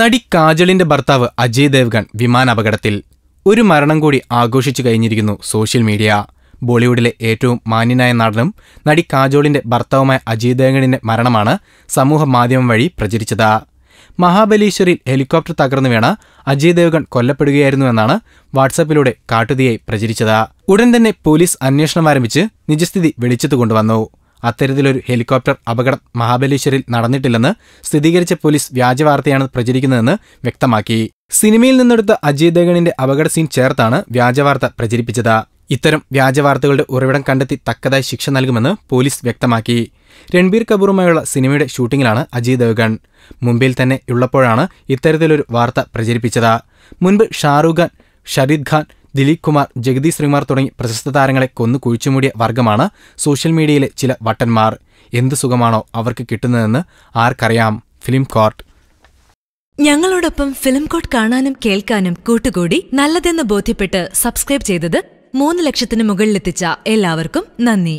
നടി കാജളിന്റെ ഭർത്താവ് അജയ് ദേവ്ഗൺ വിമാനാപകടത്തിൽ ഒരു മരണം കൂടി ആഘോഷിച്ചു കഴിഞ്ഞിരിക്കുന്നു സോഷ്യൽ മീഡിയ ബോളിവുഡിലെ ഏറ്റവും മാന്യനായ നടനും നടി കാജോളിന്റെ ഭർത്താവുമായ അജയ് ദേവ്ഗണിന്റെ മരണമാണ് സമൂഹ മാധ്യമം വഴി പ്രചരിച്ചത് മഹാബലീശ്വറിൽ ഹെലികോപ്റ്റർ തകർന്നു വേണ അജയ് ദേവ്ഗൺ കൊല്ലപ്പെടുകയായിരുന്നു എന്നാണ് വാട്സാപ്പിലൂടെ കാട്ടുതീയായി പ്രചരിച്ചത് ഉടൻ തന്നെ പോലീസ് അന്വേഷണം ആരംഭിച്ച് നിജസ്ഥിതി വെളിച്ചത്തു കൊണ്ടുവന്നു അത്തരത്തിലൊരു ഹെലികോപ്റ്റർ അപകടം മഹാബലേശ്വരിൽ നടന്നിട്ടില്ലെന്ന് സ്ഥിരീകരിച്ച പോലീസ് വ്യാജവാർത്തയാണ് പ്രചരിക്കുന്നതെന്ന് വ്യക്തമാക്കി സിനിമയിൽ നിന്നെടുത്ത അജയ് ദേഗണിന്റെ അപകട സീൻ ചേർത്താണ് വ്യാജവാർത്ത പ്രചരിപ്പിച്ചത് ഇത്തരം വ്യാജവാർത്തകളുടെ ഉറവിടം കണ്ടെത്തി തക്കതായി ശിക്ഷ നൽകുമെന്ന് പോലീസ് വ്യക്തമാക്കി രൺബീർ കപൂറുമായുള്ള സിനിമയുടെ ഷൂട്ടിങ്ങിലാണ് അജയ് ദേവ്ഗൺ മുംബൈയിൽ തന്നെ ഉള്ളപ്പോഴാണ് ഇത്തരത്തിലൊരു വാർത്ത പ്രചരിപ്പിച്ചത് മുൻപ് ഷാറൂഖ് ഖാൻ ഷരീദ് ഖാൻ ദിലീപ് കുമാർ ജഗതി ശ്രീമാർ തുടങ്ങി പ്രശസ്ത താരങ്ങളെ കൊന്നു കുഴിച്ചുമൂടിയ വർഗമാണ് സോഷ്യൽ മീഡിയയിലെ ചില വട്ടന്മാർ എന്തു സുഖമാണോ അവർക്ക് കിട്ടുന്നതെന്ന് ആർക്കറിയാം ഫിലിം കോർട്ട് ഞങ്ങളോടൊപ്പം ഫിലിം കോർട്ട് കാണാനും കേൾക്കാനും കൂട്ടുകൂടി നല്ലതെന്ന് ബോധ്യപ്പെട്ട് സബ്സ്ക്രൈബ് ചെയ്തത് മൂന്ന് ലക്ഷത്തിന് മുകളിലെത്തിച്ച എല്ലാവർക്കും നന്ദി